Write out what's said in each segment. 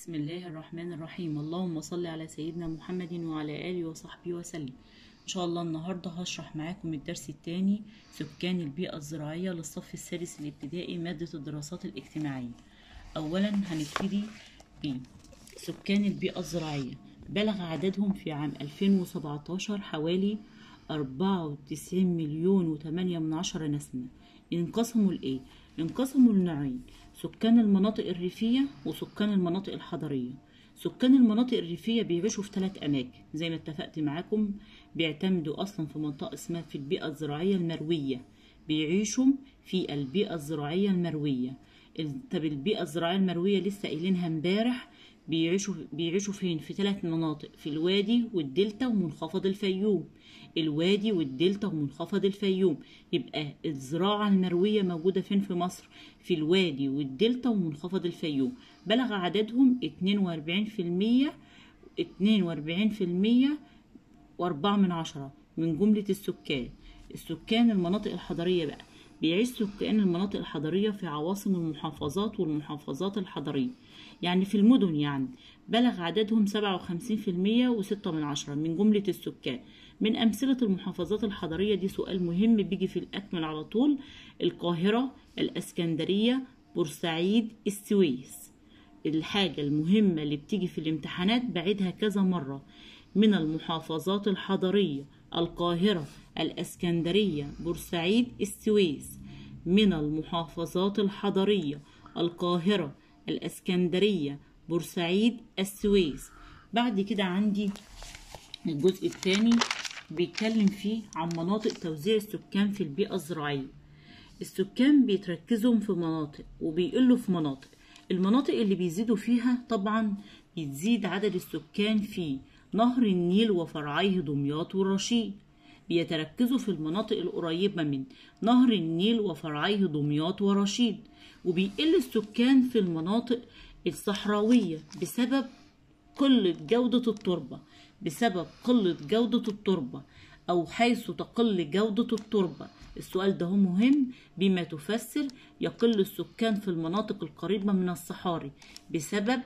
بسم الله الرحمن الرحيم اللهم صل على سيدنا محمد وعلى آله وصحبه وسلم إن شاء الله النهاردة هشرح معاكم الدرس الثاني سكان البيئة الزراعية للصف السادس الابتدائي مادة الدراسات الاجتماعية أولا هنبتدي سكان البيئة الزراعية بلغ عددهم في عام 2017 حوالي 94 مليون و8 من عشرة نسمة انقسموا لإيه؟ انقسموا لنوعين سكان المناطق الريفية وسكان المناطق الحضرية سكان المناطق الريفية بيعيشوا في ثلاث أماكن زي ما اتفقت معاكم بيعتمدوا أصلا في منطقة اسمها في البيئة الزراعية المروية بيعيشوا في البيئة الزراعية المروية طب البيئة الزراعية المروية لسه قايلينها امبارح بيعيشوا بيعيشوا فين في ثلاث مناطق في الوادي والدلتا ومنخفض الفيوم الوادي والدلتا ومنخفض الفيوم يبقى الزراعة المروية موجودة فين في مصر في الوادي والدلتا ومنخفض الفيوم بلغ عددهم 42% 42% وأربعة من عشرة من جملة السكان السكان المناطق الحضرية بقى بيعيش سكان المناطق الحضرية في عواصم المحافظات والمحافظات الحضرية يعني في المدن يعني بلغ عددهم 57% و6 من عشرة من جملة السكان من أمثلة المحافظات الحضرية دي سؤال مهم بيجي في الأكمل على طول القاهرة الأسكندرية بورسعيد السويس الحاجة المهمة اللي بتيجي في الامتحانات بعيدها كذا مرة من المحافظات الحضرية القاهرة الأسكندرية بورسعيد السويس من المحافظات الحضرية القاهرة الاسكندريه بورسعيد السويس بعد كده عندي الجزء الثاني بيتكلم فيه عن مناطق توزيع السكان في البيئه الزراعيه السكان بيتركزوا في مناطق وبيقلوا في مناطق المناطق اللي بيزيدوا فيها طبعا بتزيد عدد السكان في نهر النيل وفرعيه دمياط ورشيد بيتركزوا في المناطق القريبة من نهر النيل وفرعيه دمياط ورشيد وبيقل السكان في المناطق الصحراوية بسبب قلة جودة التربة بسبب قلة جودة التربة أو حيث تقل جودة التربة السؤال ده مهم بما تفسر يقل السكان في المناطق القريبة من الصحاري بسبب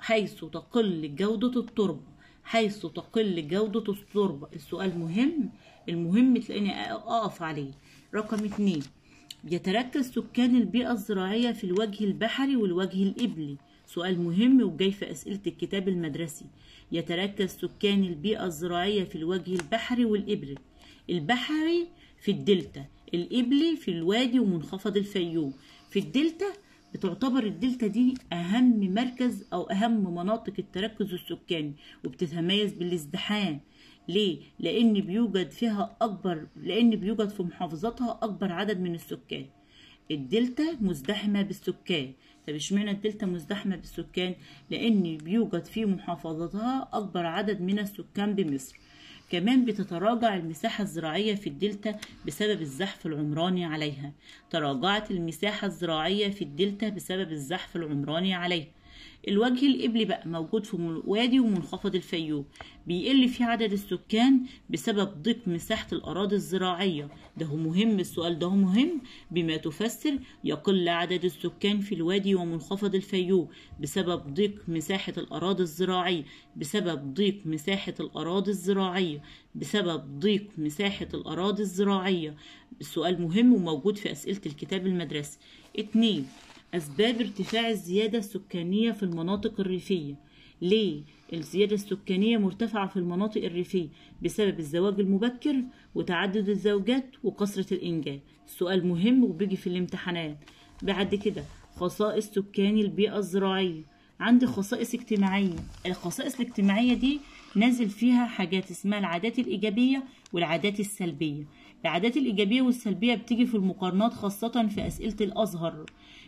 حيث تقل جودة التربة حيث تقل جودة التربة السؤال مهم المهم تلاقيني أقف عليه رقم اتنين يتركز سكان البيئة الزراعية في الوجه البحري والوجه الإبلي سؤال مهم وجاي في أسئلة الكتاب المدرسي يتركز سكان البيئة الزراعية في الوجه البحري والإبلي البحري في الدلتا الإبلي في الوادي ومنخفض الفيوم في الدلتا بتعتبر الدلتا دي أهم مركز أو أهم مناطق التركز السكاني وبتتميز بالازدحام ليه؟ لأن بيوجد فيها أكبر لأن بيوجد في محافظتها أكبر عدد من السكان الدلتا مزدحمة بالسكان طب اشمعنى الدلتا مزدحمة بالسكان؟ لأن بيوجد في محافظتها أكبر عدد من السكان بمصر كمان بتتراجع المساحة الزراعية في الدلتا بسبب الزحف العمراني عليها تراجعت المساحة الزراعية في الدلتا بسبب الزحف العمراني عليها الوجه القبلي بقى موجود في وادي ومنخفض الفيوم بيقل فيه عدد السكان بسبب ضيق مساحة الأراضي الزراعية ده هو مهم السؤال ده هو مهم بما تفسر يقل عدد السكان في الوادي ومنخفض الفيوم بسبب ضيق مساحة الأراضي الزراعية بسبب ضيق مساحة الأراضي الزراعية بسبب ضيق مساحة الأراضي الزراعية السؤال مهم وموجود في أسئلة الكتاب المدرسي اتنين أسباب ارتفاع الزيادة السكانية في المناطق الريفية ليه الزيادة السكانية مرتفعة في المناطق الريفية بسبب الزواج المبكر وتعدد الزوجات وكثرة الإنجاب سؤال مهم وبيجي في الامتحانات بعد كده خصائص سكان البيئة الزراعية عندي خصائص اجتماعية الخصائص الاجتماعية دي نازل فيها حاجات اسمها العادات الإيجابية والعادات السلبية العادات الإيجابية والسلبية بتيجي في المقارنات خاصة في أسئلة الأزهر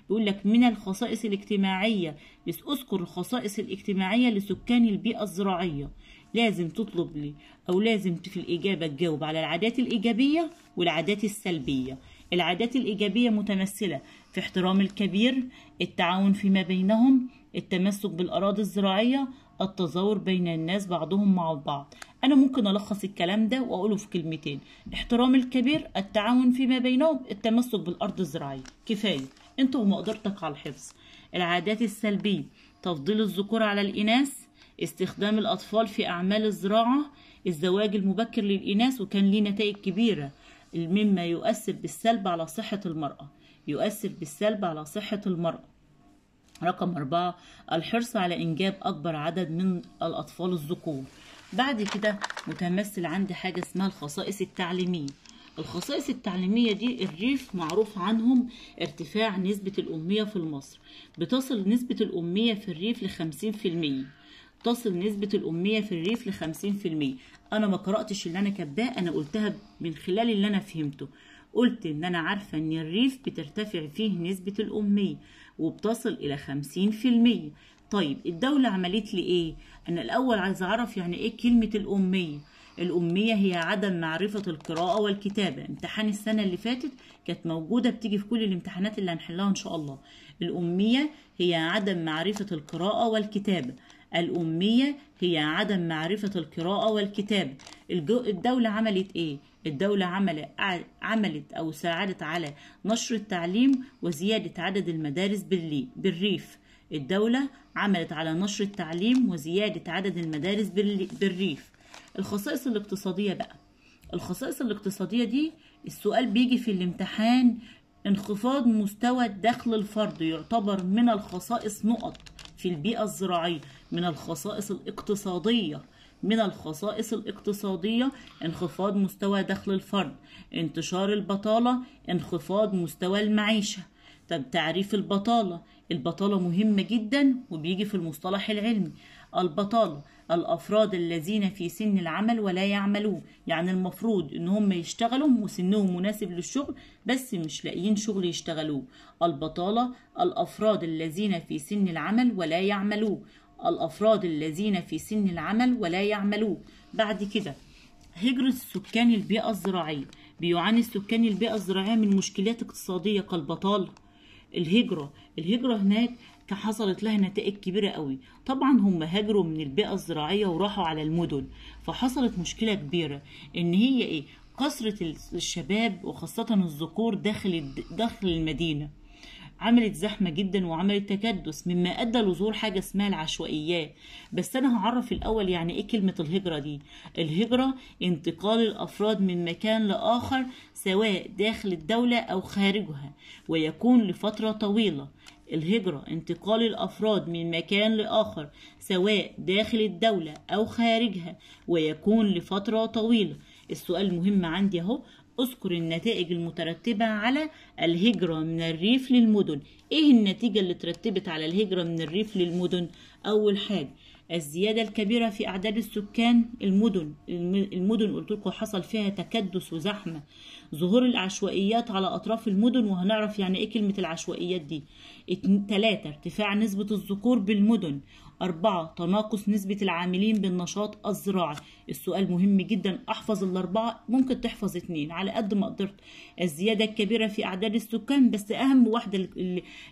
بيقول لك من الخصائص الاجتماعية اذكر الخصائص الاجتماعية لسكان البيئة الزراعية لازم تطلب لي أو لازم في الإجابة تجاوب على العادات الإيجابية والعادات السلبية العادات الإيجابية متمثلة في احترام الكبير التعاون فيما بينهم التمسك بالأراضي الزراعية التزاور بين الناس بعضهم مع بعض أنا ممكن ألخص الكلام ده وأقوله في كلمتين احترام الكبير التعاون فيما بينهم التمسك بالأرض الزراعية كفاية أنت ومقدرتك على الحفظ العادات السلبية تفضيل الذكور على الإناث استخدام الأطفال في أعمال الزراعة الزواج المبكر للإناث وكان ليه نتائج كبيرة مما يؤثر بالسلب على صحة المرأة يؤثر بالسلب على صحة المرأة رقم أربعة الحرص على إنجاب أكبر عدد من الأطفال الذكور بعد كده متمثل عندي حاجة اسمها الخصائص التعليمية الخصائص التعليمية دي الريف معروف عنهم ارتفاع نسبة الأمية في مصر بتصل نسبة الأمية في الريف لخمسين في المية تصل نسبة الأمية في الريف لخمسين في المية أنا ما قرأتش اللي أنا كاتباه أنا قلتها من خلال اللي أنا فهمته قلت إن أنا عارفة إن الريف بترتفع فيه نسبة الأمية وبتصل إلى خمسين في المية طيب الدولة عملت لي ايه انا الاول عايز اعرف يعني ايه كلمة الامية الأمية هي عدم معرفة القراءة والكتابة امتحان السنة اللي فاتت كانت موجودة بتيجي في كل الامتحانات اللي هنحلها إن شاء الله الأمية هي عدم معرفة القراءة والكتابة الأمية هي عدم معرفة القراءة والكتابة الدولة عملت إيه؟ الدولة عملت أو ساعدت على نشر التعليم وزيادة عدد المدارس بالريف الدولة عملت على نشر التعليم وزيادة عدد المدارس بالريف الخصائص الاقتصادية بقى الخصائص الاقتصادية دي السؤال بيجي في الامتحان انخفاض مستوى الدخل الفرد يعتبر من الخصائص نقط في البيئة الزراعية من الخصائص الاقتصادية من الخصائص الاقتصادية انخفاض مستوى دخل الفرد انتشار البطالة انخفاض مستوى المعيشة طب تعريف البطالة البطالة مهمة جدا وبيجي في المصطلح العلمي البطالة الأفراد الذين في سن العمل ولا يعملون يعني المفروض إن هم يشتغلوا وسنهم مناسب للشغل بس مش لاقيين شغل يشتغلوه البطالة الأفراد الذين في سن العمل ولا يعملون الأفراد الذين في سن العمل ولا يعملون بعد كده هجرة السكان البيئة الزراعية بيعاني السكان البيئة الزراعية من مشكلات اقتصادية كالبطالة الهجرة الهجرة هناك حصلت لها نتائج كبيرة قوي طبعا هم هاجروا من البيئة الزراعية وراحوا على المدن فحصلت مشكلة كبيرة ان هي ايه كثرة الشباب وخاصة الذكور داخل داخل المدينة عملت زحمة جدا وعملت تكدس مما أدى لظهور حاجة اسمها العشوائيات بس أنا هعرف الأول يعني إيه كلمة الهجرة دي الهجرة انتقال الأفراد من مكان لآخر سواء داخل الدولة أو خارجها ويكون لفترة طويلة الهجرة انتقال الأفراد من مكان لآخر سواء داخل الدولة أو خارجها ويكون لفترة طويلة السؤال المهم عندي اهو اذكر النتائج المترتبة على الهجرة من الريف للمدن ايه النتيجة اللي اترتبت على الهجرة من الريف للمدن اول حاجة الزيادة الكبيرة في أعداد السكان المدن المدن قلت لكم حصل فيها تكدس وزحمة ظهور العشوائيات على أطراف المدن وهنعرف يعني إيه كلمة العشوائيات دي ثلاثة ارتفاع نسبة الذكور بالمدن أربعة تناقص نسبة العاملين بالنشاط الزراعي السؤال مهم جدا أحفظ الأربعة ممكن تحفظ اتنين على قد ما قدرت الزيادة الكبيرة في أعداد السكان بس أهم واحدة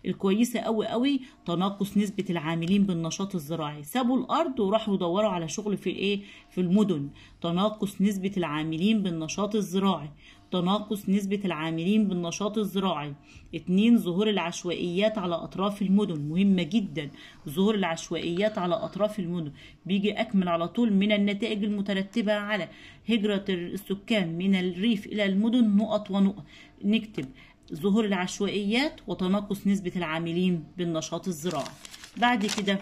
الكويسة أوي أوي تناقص نسبة العاملين بالنشاط الزراعي سابوا الأرض وراحوا يدوروا على شغل في الإيه في المدن تناقص نسبة العاملين بالنشاط الزراعي تناقص نسبة العاملين بالنشاط الزراعي اتنين ظهور العشوائيات على أطراف المدن مهمة جدا ظهور العشوائيات على أطراف المدن بيجي أكمل على طول من النتائج المترتبة على هجرة السكان من الريف إلى المدن نقط ونقط نكتب ظهور العشوائيات وتناقص نسبة العاملين بالنشاط الزراعي بعد كده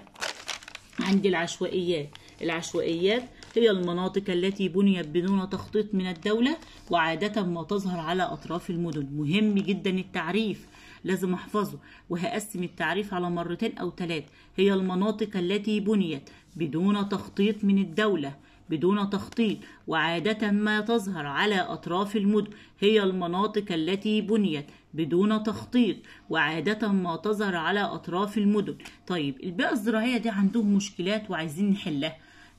عندي العشوائيات العشوائيات هي المناطق التي بنيت بدون تخطيط من الدولة وعادة ما تظهر على أطراف المدن مهم جدا التعريف لازم أحفظه وهقسم التعريف على مرتين أو ثلاث هي المناطق التي بنيت بدون تخطيط من الدولة بدون تخطيط وعادة ما تظهر على أطراف المدن هي المناطق التي بنيت بدون تخطيط وعادة ما تظهر على أطراف المدن طيب البيئة الزراعية دي عندهم مشكلات وعايزين نحلها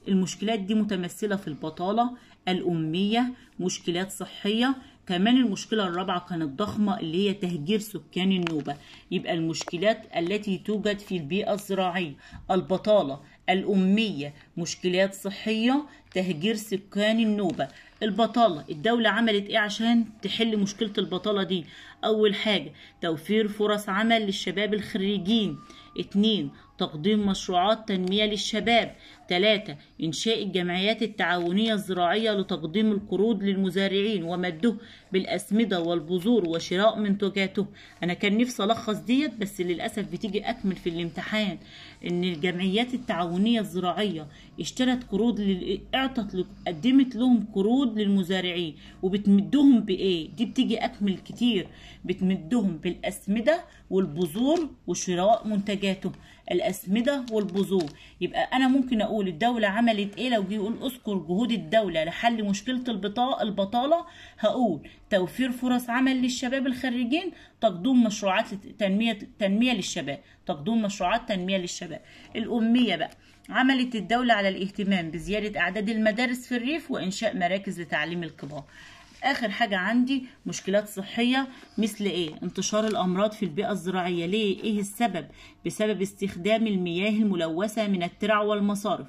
المشكلات دي متمثلة في البطالة الأمية مشكلات صحية كمان المشكلة الرابعة كانت ضخمة اللي هي تهجير سكان النوبة يبقى المشكلات التي توجد في البيئة الزراعية البطالة الأمية مشكلات صحية تهجير سكان النوبة البطالة الدولة عملت ايه عشان تحل مشكلة البطالة دي اول حاجة توفير فرص عمل للشباب الخريجين اتنين تقديم مشروعات تنمية للشباب تلاتة إنشاء الجمعيات التعاونية الزراعية لتقديم القروض للمزارعين ومده بالأسمدة والبذور وشراء منتجاته أنا كان نفسي ألخص ديت بس للأسف بتيجي أكمل في الامتحان إن الجمعيات التعاونية الزراعية اشترت قروض لل... اعطت ل... قدمت لهم قروض للمزارعين وبتمدهم بايه دي بتيجي اكمل كتير بتمدهم بالاسمده والبذور وشراء منتجاتهم الاسمده والبذور يبقى انا ممكن اقول الدوله عملت ايه لو جه يقول اذكر جهود الدوله لحل مشكله البطاله البطاله هقول توفير فرص عمل للشباب الخريجين تقديم مشروعات تنميه تنميه للشباب تقديم مشروعات تنميه للشباب الاميه بقى عملت الدولة على الاهتمام بزيادة أعداد المدارس في الريف وإنشاء مراكز لتعليم الكبار اخر حاجه عندي مشكلات صحيه مثل ايه انتشار الامراض في البيئه الزراعيه ليه ايه السبب بسبب استخدام المياه الملوثه من الترع والمصارف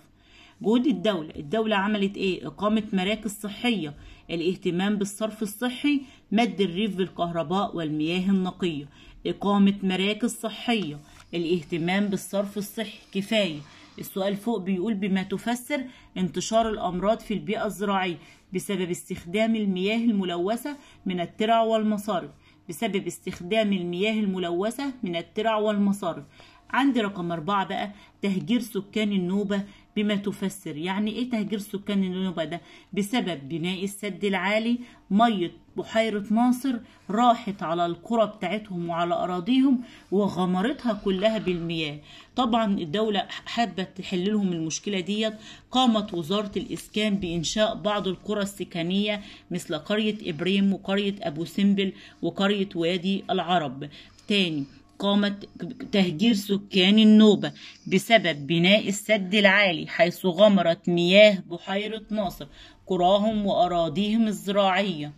جهود الدولة الدولة عملت ايه اقامة مراكز صحية الاهتمام بالصرف الصحي مد الريف بالكهرباء والمياه النقية اقامة مراكز صحية الاهتمام بالصرف الصحي كفاية السؤال فوق بيقول بما تفسر انتشار الأمراض في البيئة الزراعية بسبب استخدام المياه الملوثة من الترع والمصارف بسبب استخدام المياه الملوثة من الترع والمصارف عند رقم أربعة بقى تهجير سكان النوبة بما تفسر يعني ايه تهجير سكان النوبة ده بسبب بناء السد العالي مية بحيرة ناصر راحت على القرى بتاعتهم وعلى أراضيهم وغمرتها كلها بالمياه طبعا الدولة حابة تحل لهم المشكلة ديت قامت وزارة الإسكان بإنشاء بعض القرى السكنية مثل قرية إبريم وقرية أبو سمبل وقرية وادي العرب تاني قامت تهجير سكان النوبة بسبب بناء السد العالي حيث غمرت مياه بحيرة ناصر قراهم وأراضيهم الزراعية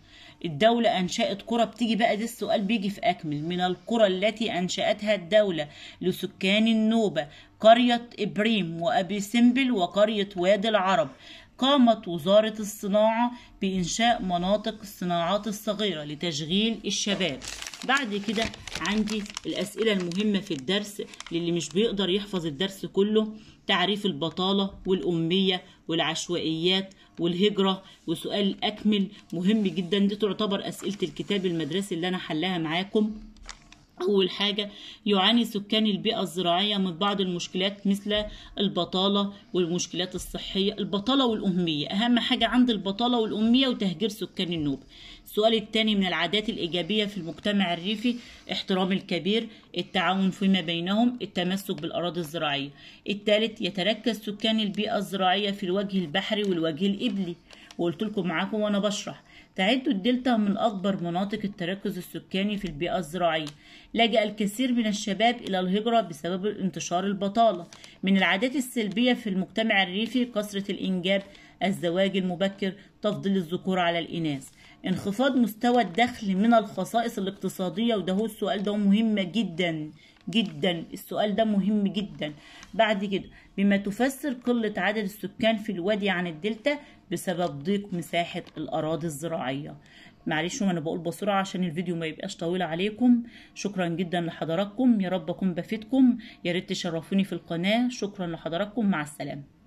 الدولة أنشأت قرى بتيجي بقى ده السؤال بيجي في أكمل من القرى التي أنشأتها الدولة لسكان النوبة قرية إبريم وأبي سمبل وقرية وادي العرب قامت وزارة الصناعة بإنشاء مناطق الصناعات الصغيرة لتشغيل الشباب بعد كده عندي الأسئلة المهمة في الدرس للي مش بيقدر يحفظ الدرس كله تعريف البطالة والأمية والعشوائيات والهجرة وسؤال أكمل مهم جدا دي تعتبر أسئلة الكتاب المدرسي اللي أنا حلاها معاكم أول حاجة يعاني سكان البيئة الزراعية من بعض المشكلات مثل البطالة والمشكلات الصحية البطالة والأمية أهم حاجة عند البطالة والأمية وتهجير سكان النوبة السؤال الثاني من العادات الإيجابية في المجتمع الريفي احترام الكبير التعاون فيما بينهم التمسك بالأراضي الزراعية الثالث يتركز سكان البيئة الزراعية في الوجه البحري والوجه الإبلي وقلت لكم معاكم وأنا بشرح تعد الدلتا من أكبر مناطق التركز السكاني في البيئة الزراعية لجأ الكثير من الشباب إلى الهجرة بسبب انتشار البطالة من العادات السلبية في المجتمع الريفي كثرة الإنجاب الزواج المبكر تفضيل الذكور على الإناث انخفاض مستوى الدخل من الخصائص الاقتصادية وده هو السؤال ده مهم جدا جدا السؤال ده مهم جدا بعد كده بما تفسر قلة عدد السكان في الوادي عن الدلتا بسبب ضيق مساحة الأراضي الزراعية معلش وانا بقول بسرعه عشان الفيديو ما يبقاش طويل عليكم شكرا جدا لحضراتكم يا رب اكون بفيدكم يا ريت تشرفوني في القناه شكرا لحضراتكم مع السلامه